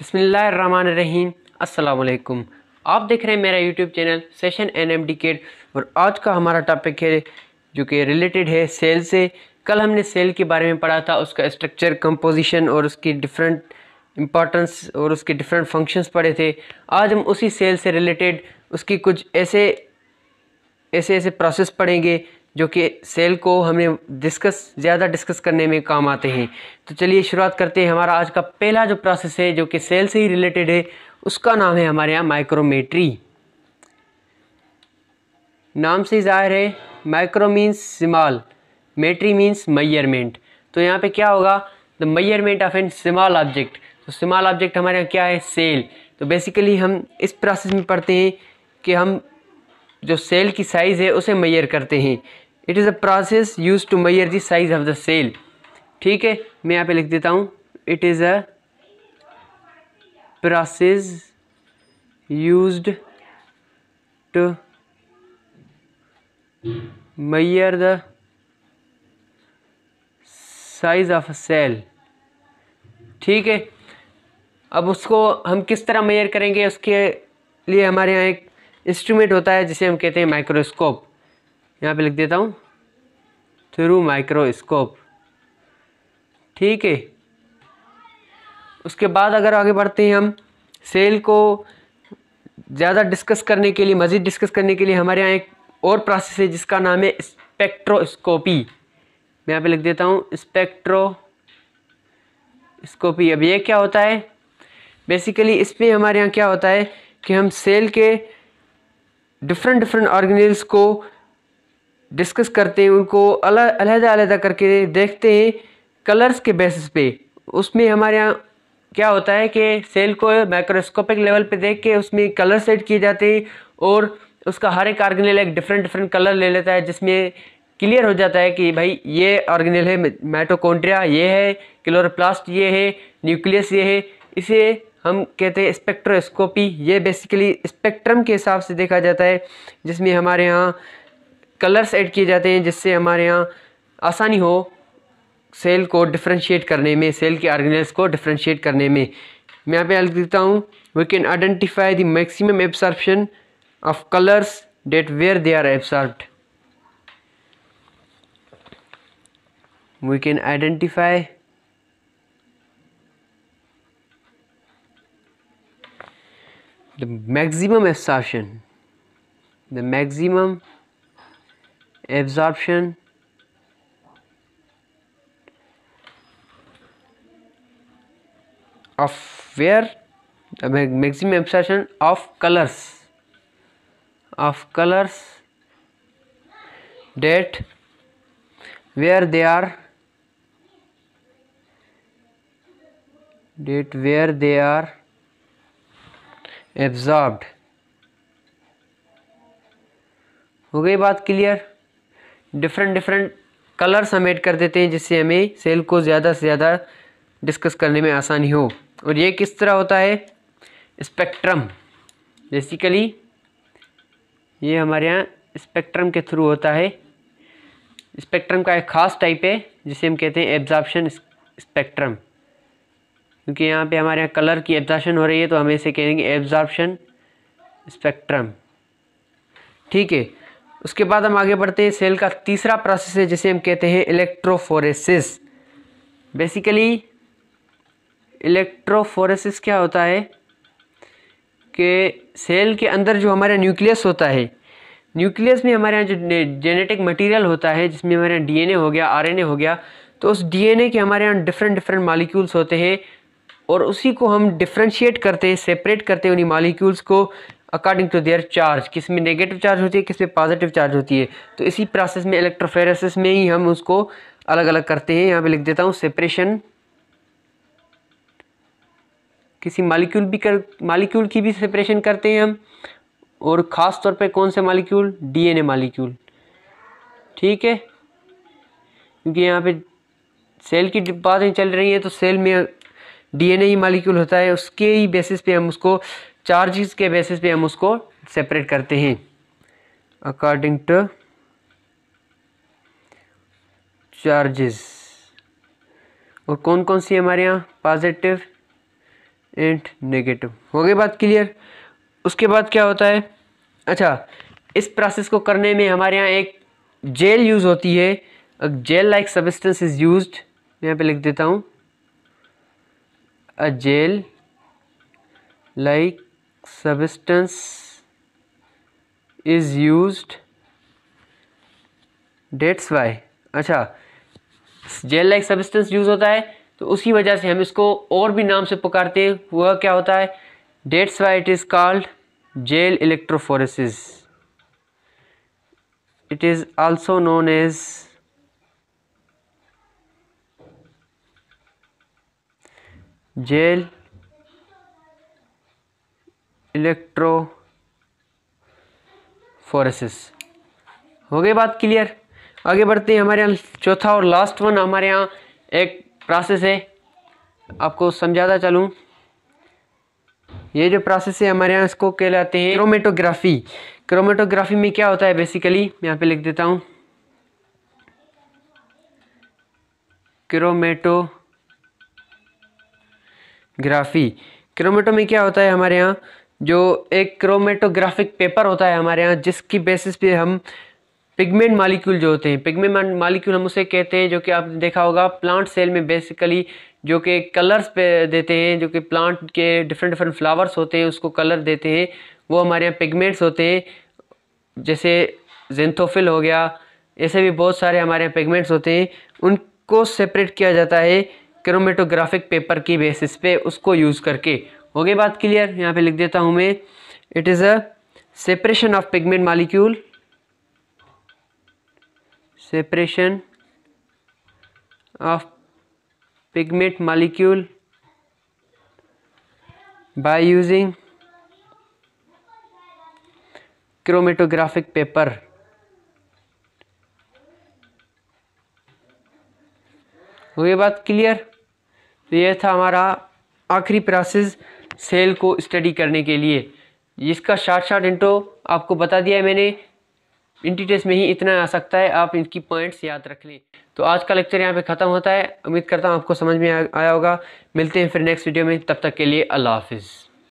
बसमीम अल्लाम आप देख रहे हैं मेरा यूट्यूब चैनल सेशन एन एम डिकेट और आज का हमारा टॉपिक है जो कि रिलेटेड है सेल से कल हमने सेल के बारे में पढ़ा था उसका स्ट्रक्चर कंपोजिशन और उसकी डिफरेंट इम्पॉर्टेंस और उसके डिफरेंट फंक्शंस पढ़े थे आज हम उसी सेल से रिलेटेड उसकी कुछ ऐसे ऐसे ऐसे प्रोसेस पढ़ेंगे जो कि सेल को हमें डिस्कस ज़्यादा डिस्कस करने में काम आते हैं तो चलिए शुरुआत करते हैं हमारा आज का पहला जो प्रोसेस है जो कि सेल से ही रिलेटेड है उसका नाम है हमारे यहाँ माइक्रोमेट्री नाम से ज़ाहिर है micro means small metry means measurement तो यहाँ पे क्या होगा the measurement of an small object तो सिमाल ऑब्जेक्ट हमारे यहाँ क्या है सेल तो बेसिकली हम इस प्रोसेस में पढ़ते हैं कि हम जो सेल की साइज़ है उसे मैयर करते हैं it is a process use to measure the size of the cell ठीक है मैं यहाँ पे लिख देता हूँ it is a process use to measure the size of a cell ठीक है अब उसको हम किस तरह मैयर करेंगे उसके लिए हमारे यहाँ एक इंस्ट्रूमेंट होता है जिसे हम कहते हैं माइक्रोस्कोप यहाँ पे लिख देता हूँ थ्रू माइक्रोस्कोप ठीक है उसके बाद अगर आगे बढ़ते हैं हम सेल को ज़्यादा डिस्कस करने के लिए मज़ीद डिस्कस करने के लिए हमारे यहाँ एक और प्रोसेस है जिसका नाम है स्पेक्ट्रोस्कोपी मैं यहाँ पे लिख देता हूँ स्पेक्ट्रोस्कोपी अब ये क्या होता है बेसिकली इसमें हमारे यहाँ क्या होता है कि हम सेल के डिफरेंट डिफरेंट ऑर्गेनिल्स को डिस्कस करते हैं उनको अलग अलहदा करके देखते हैं कलर्स के बेसिस पे उसमें हमारे यहाँ क्या होता है कि सेल को माइक्रोस्कोपिक लेवल पे देख के उसमें कलर सेट किए जाते हैं और उसका हर एक ऑर्गेनल एक डिफरेंट डिफरेंट कलर ले लेता है जिसमें क्लियर हो जाता है कि भाई ये ऑर्गेनल है माइटोकॉन्ड्रिया ये है क्लोरोप्लास्ट ये है न्यूक्लियस ये है इसे हम कहते हैं स्पेक्ट्रोस्कोपी ये बेसिकली स्पेक्ट्रम के हिसाब से देखा जाता है जिसमें हमारे यहाँ कलर्स ऐड किए जाते हैं जिससे हमारे यहाँ आसानी हो सेल को डिफ्रेंशिएट करने में सेल के ऑर्गेनाइज को डिफ्रेंशिएट करने में मैं यहाँ पे लिख देता हूँ we can identify the maximum absorption of colours that where they are absorbed we can identify the maximum absorption the maximum absorption of where maximum absorption of colors of colors that where they are that where they are absorbed हो गई बात clear different different colours हम add कर देते हैं जिससे हमें cell को ज़्यादा से ज़्यादा डिस्कस करने में आसानी हो और ये किस तरह होता है स्पेक्ट्रम बेसिकली ये हमारे यहाँ स्पेक्ट्रम के थ्रू होता है स्पेक्ट्रम का एक ख़ास टाइप है जिसे हम कहते हैं एब्जॉर्प्शन स्पेक्ट्रम क्योंकि यहाँ पे हमारे यहाँ कलर की एब्जॉर्प्शन हो रही है तो हम इसे कहेंगे एब्जॉर्प्शन स्पेक्ट्रम ठीक है उसके बाद हम आगे बढ़ते हैं सेल का तीसरा प्रोसेस है जिसे हम कहते हैं इलेक्ट्रोफोरेसिस बेसिकली इलेक्ट्रोफोरेसिस क्या होता है कि सेल के अंदर जो हमारा न्यूक्लियस होता है न्यूक्लियस में हमारे यहाँ जो जेनेटिक मटेरियल होता है जिसमें हमारे यहाँ डी हो गया आर हो गया तो उस डी के हमारे यहाँ डिफरेंट डिफरेंट मालिक्यूल्स होते हैं और उसी को हम डिफ्रेंशिएट करते हैं सेपरेट करते हैं उन्हीं मालिक्यूल्स को अकॉर्डिंग टू देयर चार्ज किस में नेगेटिव चार्ज होती है किस में पॉजिटिव चार्ज होती है तो इसी प्रोसेस में इलेक्ट्रोफेरेसिस में ही हम उसको अलग अलग करते हैं यहाँ पे लिख देता हूँ सेपरेशन किसी मालिक्यूल भी कर मालिक्यूल की भी सेपरेशन करते हैं हम और ख़ास तौर पर कौन से मालिक्यूल ए मालिक्यूल ठीक है क्योंकि यहाँ पे सेल की बातें चल रही हैं तो सेल में डीएनए ही मालिक्यूल होता है उसके ही बेसिस पे हम उसको चार्जेस के बेसिस पे हम उसको सेपरेट करते हैं अकॉर्डिंग टू चार्जेस और कौन कौन सी हमारे यहाँ पॉजिटिव एंड नेगेटिव हो गई बात क्लियर उसके बाद क्या होता है अच्छा इस प्रोसेस को करने में हमारे यहाँ एक जेल यूज़ होती है gel like substance is use मैं यहाँ पे लिख देता हूँ a gel like substance is used that's why अच्छा जेल लाइक सब्सटेंस यूज़ होता है तो उसी वजह से हम इसको और भी नाम से पुकारते हैं वह क्या होता है that's why it is called gel electrophoresis it is also known as gel electrophoresis हो गई बात क्लियर आगे बढ़ते हैं हमारे यहाँ चौथा और लास्ट वन हमारे यहाँ एक प्रोसेस है आपको समझाता चलूँ ये जो प्रोसेस है हमारे यहाँ इसको कहलाते हैं क्रोमेटोग्राफी क्रोमेटोग्राफी में क्या होता है बेसिकली मैं यहाँ पे लिख देता हूँ क्रोमेटोग्राफी क्रोमेटो में क्या होता है हमारे यहाँ जो एक क्रोमेटोग्राफिक पेपर होता है हमारे यहाँ जिसकी बेसिस पे हम पिगमेंट मालिक्यूल जो होते हैं पिगमेंट मालिक्यूल हम उसे कहते हैं जो कि आपने देखा होगा प्लांट सेल में बेसिकली जो कि कलर्स पे देते हैं जो कि प्लांट के डिफरेंट डिफरेंट फ्लावर्स होते हैं उसको कलर देते हैं वो हमारे यहाँ पिगमेंट्स होते हैं जैसे जेंथोफिल हो गया ऐसे भी बहुत सारे हमारे यहाँ पिगमेंट्स होते हैं उनको सेपरेट किया जाता है क्रोमेटोग्राफिक पेपर की बेसिस पे उसको यूज़ करके हो गई बात क्लियर यहाँ पे लिख देता हूँ मैं it is a separation of pigment molecule separation of pigment molecule by using chromatographic paper गई बात क्लियर तो यह था हमारा आखिरी प्रोसेस सेल को स्टडी करने के लिए इसका शार्ट शार्ट इंट्रो आपको बता दिया है मैंने इंटी टेस्ट में ही इतना आ सकता है आप इनकी पॉइंट्स याद रख लें तो आज का लेक्चर यहाँ पे ख़त्म होता है उम्मीद करता हूँ आपको समझ में आया होगा मिलते हैं फिर नेक्स्ट वीडियो में तब तक के लिए अल्लाह हाफिज़